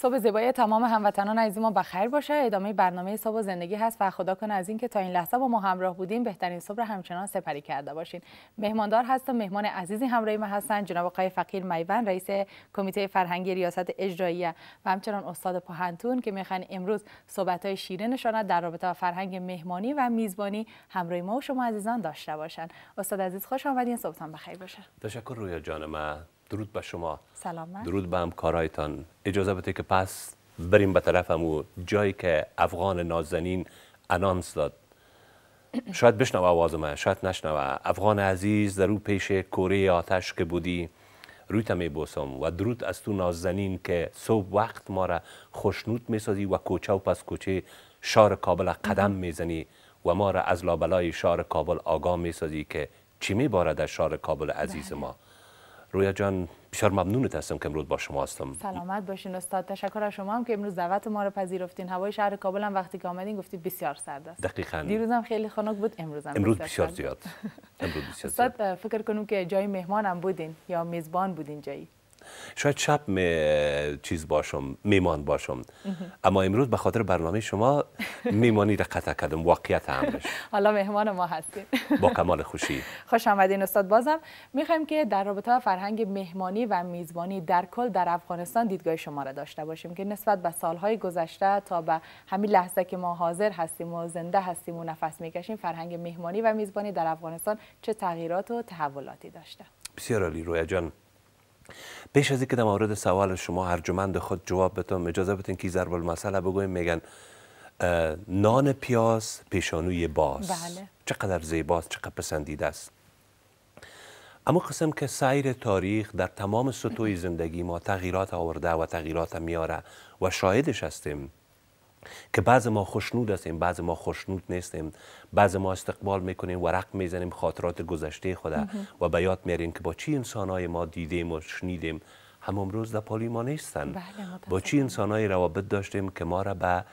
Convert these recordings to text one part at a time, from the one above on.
صبح زیبای تمام هموطنان عزیز ما بخیر باشه ادامه برنامه صبح و زندگی هست و خدا کنه از اینکه تا این لحظه با ما همراه بودیم بهترین صبح را همچنان سپری کرده باشین مهماندار هست و مهمان عزیزی همراهی ما هستن جناب آقای فقیر میون رئیس کمیته فرهنگی ریاست اجرایی و همچنان استاد پاهنتون که میخوان امروز صحبت‌های شیرینشان در رابطه با فرهنگ مهمانی و میزبانی همراه ما و شما عزیزان داشته باشن استاد عزیز خوش آمدین صبحتان بخیر باشه تشکر رویا جان درود به شما سلامت درود به همکارایتان اجازه بده که پس بریم به طرف همو جایی که افغان نازنین انانس داد شاید بشنوه آواز ما شاید نشنوه افغان عزیز در او پیش کره آتش که بودی روی می بوسم و درود از تو نازنین که صبح وقت ما را خوشنود میسازی و کوچه و پس کوچه شار کابل قدم میزنی و ما را از لابلای شار کابل آگاه میسازی که چی میبارد از شار کابل عزیز بله. ما رویا جان بسیار ممنونت هستم که امروز با شما هستم سلامت باشین استاد تشکر از شما هم که امروز دعوت ما رو پذیرفتین هوای شهر کابل هم وقتی که آمدین گفتید بسیار سرد است دقیقاً دیروز هم خیلی خنک بود امروز هم امروز بسیار, زیاد امروز بسیار استاد فکر کنم که جای مهمانم بودین یا میزبان بودین جایی شاید شب می... چیز باشم میمان باشم اما امروز به خاطر برنامه شما میمانی را قطع کردم واقعیت همش حالا مهمان ما هستیم با کمال خوشی خوش آمدین استاد بازم میخوایم که در رابطه با فرهنگ مهمانی و میزبانی در کل در افغانستان دیدگاه شما را داشته باشیم که نسبت به سالهای گذشته تا به همین لحظه که ما حاضر هستیم و زنده هستیم و نفس میکشیم فرهنگ مهمانی و میزبانی در افغانستان چه تغییرات و تحولاتی داشته بسیار علی رویا جان پیش از اینکه در مورد سوال شما هرجمند خود جواب بتم اجازه بدین که ضرب المثله بگویم میگن نان پیاز پیشانوی باز بله. چقدر زیباست چقدر پسندیده است اما قسم که سیر تاریخ در تمام سطوح زندگی ما تغییرات آورده و تغییرات میاره و شاهدش هستیم که بعض ما خوشنود هستیم بعض ما خوشنود نیستیم بعض ما استقبال میکنیم ورق میزنیم خاطرات گذشته خود و به یاد میاریم که با چی انسانهای ما دیدیم و شنیدیم هم امروز در پالی ما نیستن بله، با چی انسانهای روابط داشتیم که ما را به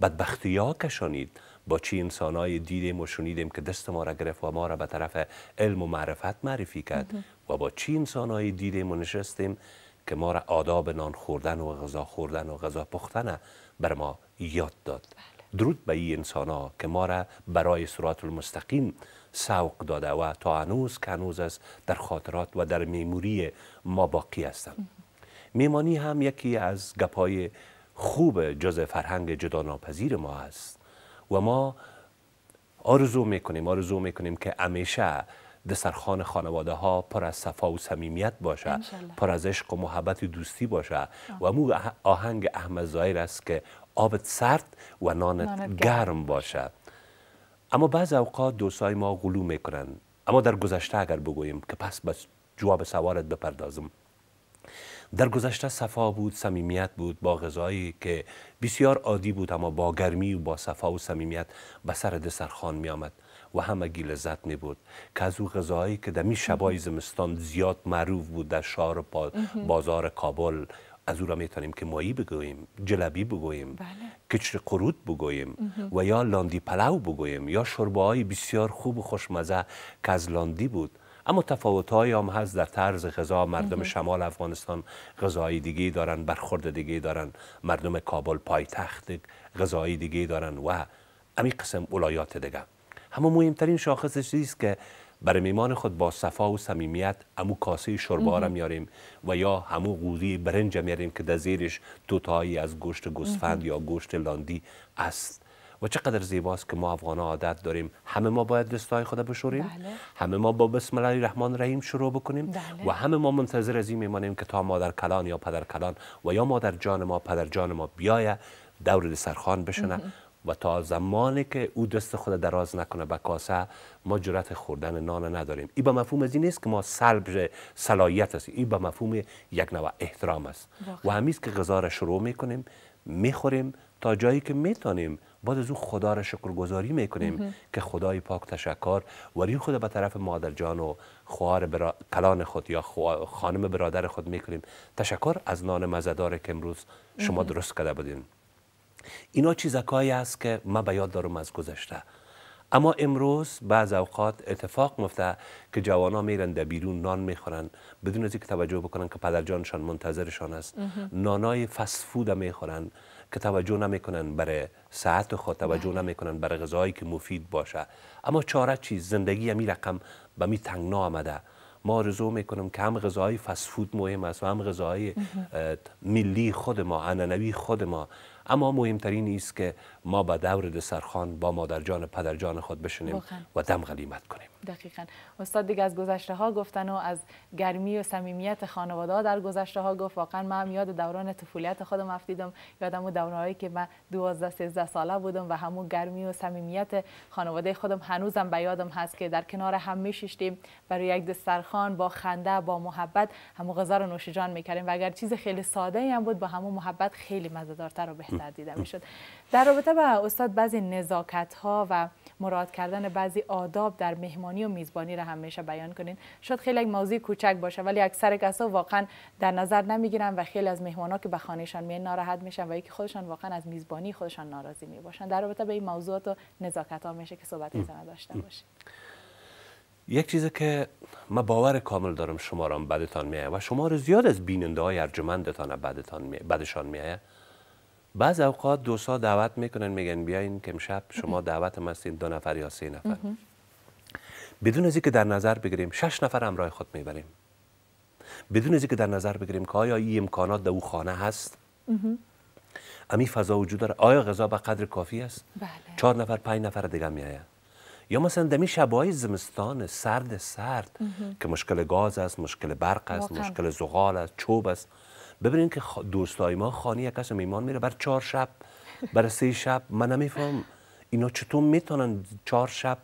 بدبختی ها کشانید با چی انسانهای دیدیم و شنیدیم که دست ما را گرفت و ما را به طرف علم و معرفت معرفی کرد و با چی انسانهای دیدیم و نشستیم که ما را آداب نان خوردن و غذا خوردن و غذا پختن بر ما یاد داد بله. درود به این انسان ها که ما را برای سرات المستقیم سوق داده و تا هنوز که هنوز است در خاطرات و در میموری ما باقی هستند میمانی هم یکی از گپای خوب جز فرهنگ جدا ناپذیر ما است و ما آرزو میکنیم آرزو میکنیم که همیشه دسترخوان خانواده ها پر از صفا و صمیمیت باشه پر از عشق و محبت و دوستی باشه و مو آهنگ احمد زایر است که آبت سرد و نان گرم باشه اما بعض اوقات دوستای ما غلو میکنن اما در گذشته اگر بگویم که پس بس جواب سوالت بپردازم در گذشته صفا بود سمیمیت بود با غذایی که بسیار عادی بود اما با گرمی و با صفا و سمیمیت به سر دسترخوان می آمد و همگی لذت می بود که از او غذایی که در می شبای زمستان زیاد معروف بود در شهر بازار کابل از او را تانیم که مایی بگوییم جلبی بگوییم بله. کچر قرود بگوییم و یا لاندی پلو بگوییم یا شربه های بسیار خوب و خوشمزه که از لاندی بود اما های هم هست در طرز غذا مردم شمال افغانستان غذای دیگه دارن برخورد دیگه دارن مردم کابل پایتخت غذای دیگه دارن و همین قسم ولایات دیگه همه مهمترین شاخص چیزی که برای میمان خود با صفا و صمیمیت امو کاسه شربه را میاریم و یا همو قوری برنج میاریم که در زیرش دوتایی از گوشت گوسفند یا گوشت لاندی است و چقدر زیباست که ما افغان عادت داریم همه ما باید دستای خدا بشوریم بله. همه ما با بسم الله الرحمن الرحیم شروع بکنیم بله. و همه ما منتظر از این میمانیم که تا مادر کلان یا پدر کلان و یا مادر جان ما پدر جان ما بیاید دور سرخان بشنه و تا زمانی که او دست خود دراز نکنه به کاسه ما جرات خوردن نان نداریم این به مفهوم از این نیست که ما سلب صلاحیت است این به مفهوم یک نوع احترام است و همیست که غذا را شروع میکنیم میخوریم تا جایی که میتونیم بعد از او خدا را شکرگزاری میکنیم که خدای پاک تشکر ولی خود به طرف مادر جان و خوار کلان خود یا خانم برادر خود میکنیم تشکر از نان مزدار که امروز شما درست کرده بودین اینا چیزکایی است که ما به یاد دارم از گذشته اما امروز بعض اوقات اتفاق مفته که جوانا میرن در بیرون نان میخورن بدون از که توجه بکنن که پدرجانشان منتظرشان است نانای فسفود میخورن که توجه نمیکنن برای صحت خود توجه نمیکنن برای غذایی که مفید باشه اما چاره چیز زندگی همین رقم به می تنگنا آمده ما آرزو میکنم که هم غذای فسفود مهم است و هم غذای ملی خود ما عنعنوی خود ما اما مهمترین است که ما به دور دسترخوان با مادرجان پدرجان خود بشنیم و دم غلیمت کنیم دقیقا استاد دیگه از گذشته ها گفتن و از گرمی و صمیمیت خانواده در گذشته ها گفت واقعا من یاد دوران طفولیت خودم افتیدم یادم و هایی که من 12 13 ساله بودم و همون گرمی و صمیمیت خانواده خودم هنوزم به یادم هست که در کنار هم میشیشتیم برای یک دسترخوان با خنده با محبت همو غذا رو نوش جان میکردیم و اگر چیز خیلی ساده هم بود با همون محبت خیلی مزه‌دارتر و بهتر دیده میشد در رابطه با استاد بعضی نزاکت ها و مراد کردن بعضی آداب در مهمان مهمانی و میزبانی را همیشه بیان کنین شاید خیلی یک موضوع کوچک باشه ولی اکثر کسا واقعا در نظر نمیگیرن و خیلی از مهمانا که به خانهشان میان ناراحت میشن و یکی خودشان واقعا از میزبانی خودشان ناراضی میباشن در رابطه به این موضوعات و نزاکت ها میشه که صحبت از داشته باشه یک چیزی که ما باور کامل دارم شما را بدتان میایه و شما را زیاد از بیننده های ارجمندتان بدتان می... بدشان میه. بعض اوقات دوستا دعوت میکنن میگن بیاین که امشب شما دعوت هستین دو نفر یا سه نفر بدون از که در نظر بگیریم شش نفر همراه خود میبریم بدون از که در نظر بگیریم که آیا این امکانات در او خانه هست امی فضا وجود داره آیا غذا به قدر کافی است بله. چهار نفر پنج نفر دیگه میآید یا مثلا دمی شبای زمستان سرد سرد که مشکل گاز است مشکل برق است مشکل زغال است چوب است ببینید که دوستای ما خانه یک کسی میمان میره بر چهار شب بر سه شب من نمیفهم اینا چطور میتونن چهار شب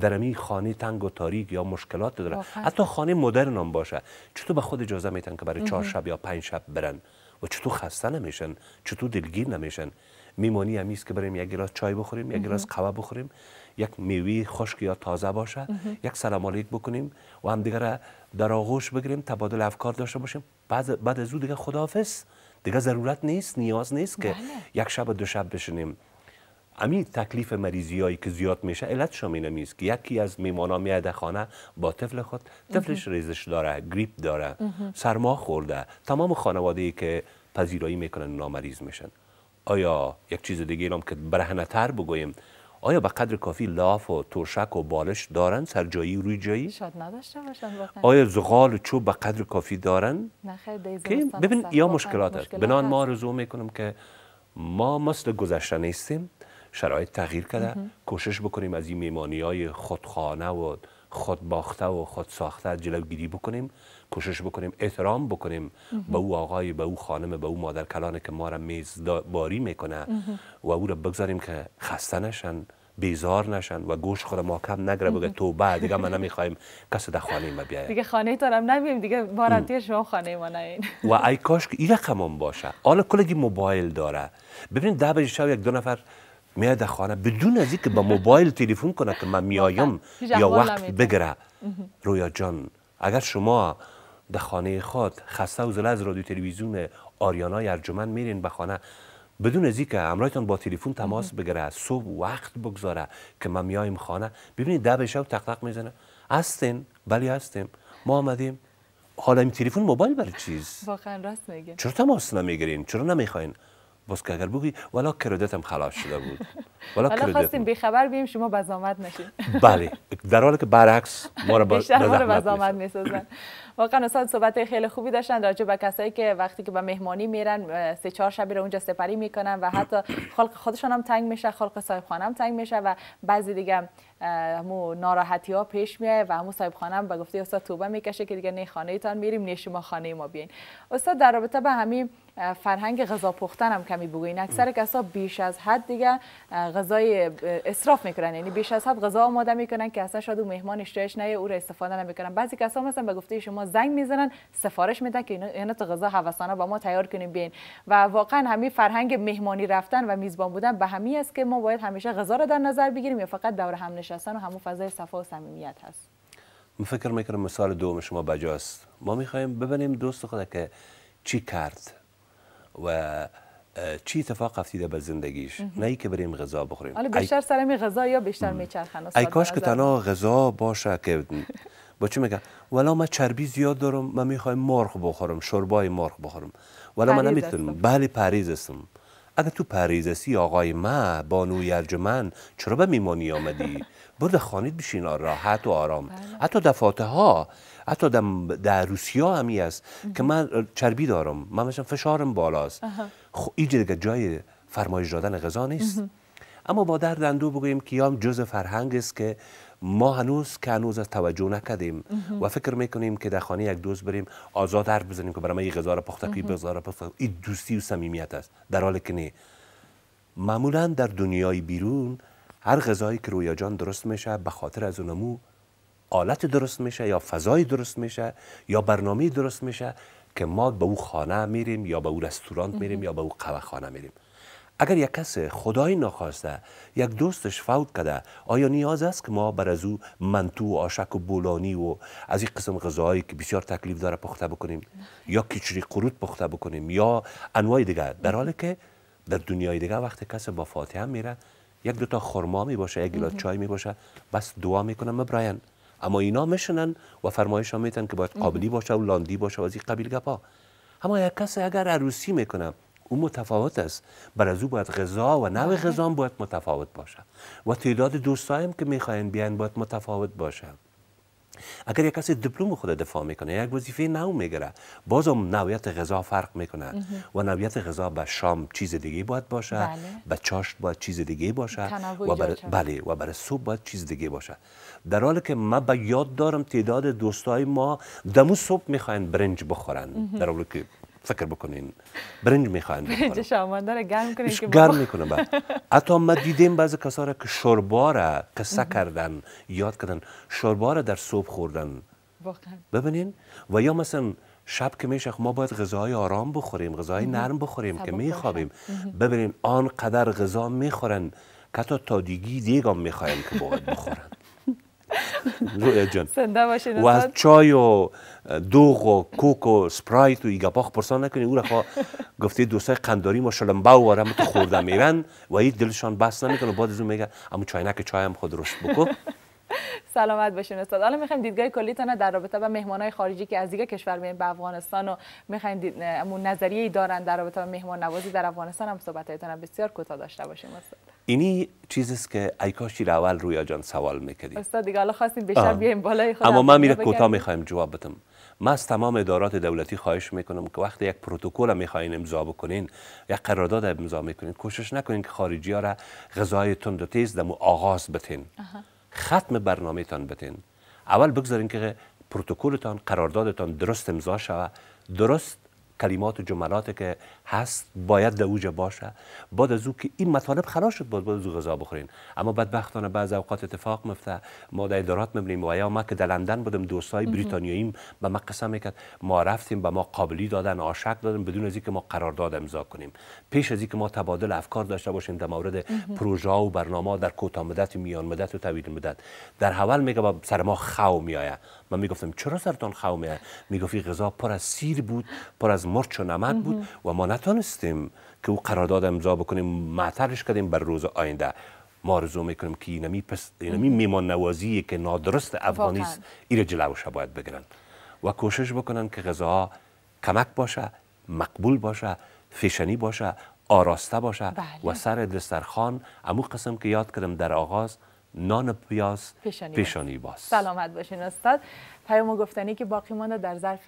در این خانه تنگ و تاریک یا مشکلات داره حتی خانه مدرن هم باشه چطور به خود اجازه میتن که برای چهار شب یا پنج شب برن و چطور خسته نمیشن چطور دلگیر نمیشن میمانی همیست که بریم یک گلاس چای بخوریم یک گلاس قهوه بخوریم یک میوه خشک یا تازه باشه یک سلام علیک بکنیم و هم دیگه را در آغوش بگیریم تبادل افکار داشته باشیم بعد بعد از او دیگه خداحافظ دیگه ضرورت نیست نیاز نیست که بله. یک شب دو شب بشینیم امید تکلیف مریضیایی که زیاد میشه علت اینه است که یکی از میمانا میاد خانه با طفل خود طفلش ریزش داره گریپ داره سرما خورده تمام خانواده ای که پذیرایی میکنن نامریض میشن آیا یک چیز دیگه هم که برهنتر بگویم آیا به قدر کافی لاف و ترشک و بالش دارن سرجایی روی جایی؟ نداشته آیا زغال و چوب به قدر کافی دارن؟ نه ببین یا مشکلات هست. بنان ما آرزو میکنم که ما مثل گذشته نیستیم. شرایط تغییر کرده کوشش بکنیم از این میمانی های خودخانه و خودباخته و خودساخته جلوگیری بکنیم کوشش بکنیم احترام بکنیم به او آقای به او خانم به او مادر کلانه که ما را میزباری میکنه و او را بگذاریم که خسته نشن بیزار نشن و گوش خود ما کم نگره بگه بعد دیگه ما نمیخوایم کس در خانه ما بیاید دیگه خانه هم نمیم دیگه بارتی شما خانه ما و ای کاش که این باشه حالا کلگی موبایل داره ببینید ده بجه شب یک دو نفر میاد خانه بدون از اینکه با موبایل تلفن کنه که من میایم یا وقت بگره رویا جان اگر شما در خانه خود خسته و زله از رادیو تلویزیون آریانا ارجمن میرین به خانه بدون از اینکه با تلفن تماس بگیره صبح وقت بگذاره که من میایم خانه ببینید ده شب تق تق میزنه هستین بلی هستیم ما آمدیم حالا این تلفن موبایل برای چیز واقعا راست میگه چرا تماس نمیگیرین چرا نمیخواین باز که اگر بگی ولا هم خلاص شده بود ولا خواستیم خبر بیم شما بزامت نشین بله در حالی که برعکس ما رو بیشتر میسازن واقعا استاد صحبت خیلی خوبی داشتن راجع به کسایی که وقتی که به مهمانی میرن سه چهار شبی رو اونجا سپری میکنن و حتی خلق خودشان هم تنگ میشه خلق صاحب خانم تنگ میشه و بعضی دیگه همو ناراحتی ها پیش میاد و همو صاحب خانم به گفته استاد توبه میکشه که دیگه نه خانه تان میریم نه شما خانه ما بیاین استاد در رابطه به همین فرهنگ غذا پختن هم کمی بگوین اکثر کسا بیش از حد دیگه غذای اسراف میکنن یعنی بیش از حد غذا آماده میکنن که اصلا شاید مهمان اشتهاش نه او را استفاده نمیکنن بعضی کسا مثلا به گفته شما زنگ میزنن سفارش میدن که اینا تو غذا حوسانه با ما تیار کنیم بین. و واقعا همی فرهنگ مهمانی رفتن و میزبان بودن به همین است که ما باید همیشه غذا را در نظر بگیریم یا فقط دور هم نشستن و همون فضای صفا و صمیمیت هست من فکر میکنم مثال دوم شما بجاست ما میخوایم ببینیم دوست خود که چی کرد و چی اتفاق افتیده به زندگیش نه ای که بریم غذا بخوریم حالا بیشتر غذا یا بیشتر میچرخن ای کاش که تنها غذا باشه که با چی میگم ولی من چربی زیاد دارم من میخوام مرغ بخورم شربای مرغ بخورم ولی من نمیتونم بله پریز هستم اگر تو پریزسی آقای ما بانوی ارجمن چرا به میمانی آمدی؟ برد خانید بشین راحت و آرام بله. حتی در ها حتی در روسیا همی است که من چربی دارم من مثلا فشارم بالاست خب اینجا دیگه جای فرمایش دادن غذا نیست اما با در دندو بگوییم که هم جز فرهنگ است که ما هنوز که هنوز از توجه نکردیم و فکر میکنیم که در خانه یک دوست بریم آزاد حرف بزنیم که برای یه غذا را پختگی غذا این دوستی و صمیمیت است در حالی که نه معمولا در دنیای بیرون هر غذایی که رویا جان درست میشه به خاطر از اونمو آلت درست میشه یا فضای درست میشه یا برنامه درست میشه که ما به او خانه میریم یا به او رستوران میریم یا به او قهوه خانه میریم اگر یک کس خدای نخواسته یک دوستش فوت کده آیا نیاز است که ما بر از او منتو و آشک و بولانی و از این قسم غذاهایی که بسیار تکلیف داره پخته بکنیم یا کیچری قروت پخته بکنیم یا انواع دیگه در حالی که در دنیای دیگه وقتی کس با فاتحه میره یک دوتا خرما می باشه یک گلاس چای می باشه بس دعا میکنن براین. اما اینا میشنن و فرمایش میتن که باید قابلی باشه و لاندی باشه و از این قبیل گپا اما یک کس اگر عروسی میکنه او متفاوت است بر از او باید غذا و نوع بله. غذا باید متفاوت باشه و تعداد دوستایم که میخواین بیان باید متفاوت باشه اگر یک کسی دیپلم خود دفاع میکنه یک وظیفه نو میگیره هم نویت غذا فرق میکنه و نویت غذا به شام چیز دیگه باید باشه بله. به چاشت باید چیز دیگه باشه و بر... بله و برای صبح باید چیز دیگه باشه در حالی که من به یاد دارم تعداد دوستای ما دمو صبح میخواین برنج بخورن در حالی که فکر بکنین برنج میخواین برنج شامانده گرم کنین که گرم میکنه بعد حتی ما دیدیم بعضی کسا را که شوربا را قصه کردن یاد کردن شوربا را در صبح خوردن واقعا ببینین و یا مثلا شب که میشه خب ما باید غذای آرام بخوریم غذای نرم بخوریم که میخوابیم ببینین آنقدر غذا میخورن که تا تادیگی دیگام میخوایم که باید بخورن جون باشین و از چای و دوغ و کوک و سپرایت و ایگپا پرسان نکنی او گفته دوستای قنداری ما شلمبا و تو خورده میرن و این دلشان بس نمیکنه بعد از اون میگه اما چاینک چای هم خود روش بکو سلامت باشین استاد حالا میخوایم دیدگاه کلیتان در رابطه با های خارجی که از دیگه کشور میان به افغانستان و میخوایم امون نظریه دارن در رابطه با مهمان نوازی در افغانستان هم صحبتایتان بسیار کوتاه داشته باشیم استاد اینی چیزی است که ایکاشی اول رویا جان سوال میکردی استاد دیگه حالا خواستیم بیشتر بیایم بالای خود اما من میره کوتاه میخوایم جواب بدم ما از تمام ادارات دولتی خواهش میکنم که وقتی یک پروتکل میخواین امضا بکنین یک قرارداد امضا میکنین کوشش نکنین که خارجی ها را غذای تند و تیز دمو آغاز بتین ختم برنامه تان بتین اول بگذارین که پروتکلتان قراردادتان درست امضا شوه درست کلمات و جملاتی که هست باید در اوجه باشه بعد از او که این مطالب خراش شد بعد از او غذا بخورین اما بدبختانه بعض اوقات اتفاق میفته ما در ادارات میبینیم و یا ما که در لندن بودم دوستای بریتانیایی به ما قسم میکرد ما رفتیم به ما قابلی دادن آشک دادن بدون از اینکه ما قرارداد امضا کنیم پیش از اینکه ما تبادل افکار داشته باشیم در مورد پروژه و برنامه در کوتاه مدت میان مدت و طویل مدت در اول میگه با سر ما خو میآید من میگفتم چرا سرطان خومه ؟ میگفت این غذا پر از سیر بود پر از مرچ و نمد بود و ما نتونستیم که او قرارداد امضا بکنیم معطلش کردیم بر روز آینده ما آرزو میکنیم که اینمی, پس، میمان نوازی که نادرست افغانیس ایره جلوش باید بگیرن و کوشش بکنن که غذا کمک باشه مقبول باشه فیشنی باشه آراسته باشه و بله. سر دسترخان امو قسم که یاد کردم در آغاز نان پیاز پیشانی, پیشانی باز. سلامت باشین استاد پیام گفتنی که باقی مانده در ظرف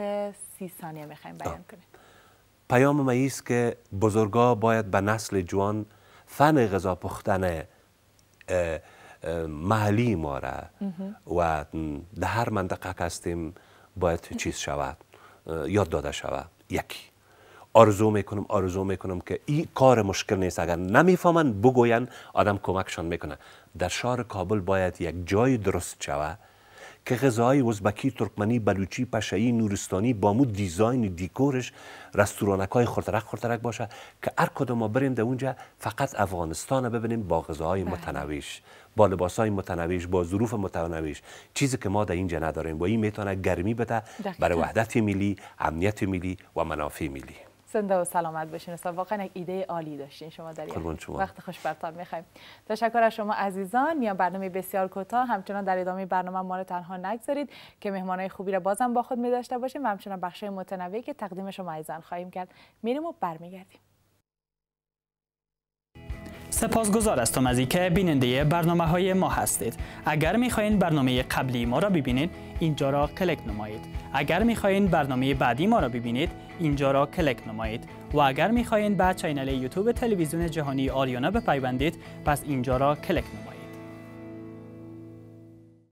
سی ثانیه میخوایم بیان کنیم پیام ما است که بزرگا باید به نسل جوان فن غذا پختن محلی ما را و در هر منطقه که هستیم باید چیز شود یاد داده شود یکی آرزو میکنم آرزو میکنم که این کار مشکل نیست اگر نمیفهمن بگوین آدم کمکشان میکنه در شهر کابل باید یک جای درست شوه که غذاهای ازبکی، ترکمنی، بلوچی، پشایی، نورستانی با مود دیزاین دیکورش رستورانک های خورترک خورترک باشه که هر کدوم ما بریم در اونجا فقط افغانستان ببینیم با غذاهای بله. متنوعش با لباس های متنوعش با ظروف متنوعش چیزی که ما در اینجا نداریم با این میتونه گرمی بده برای وحدت ملی امنیت ملی و منافع ملی زنده و سلامت باشین استاد واقعا ایده عالی داشتین شما در وقت خوش برتان میخوایم تشکر از شما عزیزان میان برنامه بسیار کوتاه همچنان در ادامه برنامه ما رو تنها نگذارید که مهمانای خوبی را بازم با خود می داشته باشیم و همچنان بخشای متنوعی که تقدیم شما عزیزان خواهیم کرد میریم و برمیگردیم سپاسگزار هستم از اینکه بیننده برنامه های ما هستید اگر میخواین برنامه قبلی ما را ببینید اینجا را کلک نمایید اگر میخواین برنامه بعدی ما را ببینید اینجا را کلک نمایید و اگر میخواین به چینل یوتیوب تلویزیون جهانی آریانا بپیوندید پس اینجا را کلک نمایید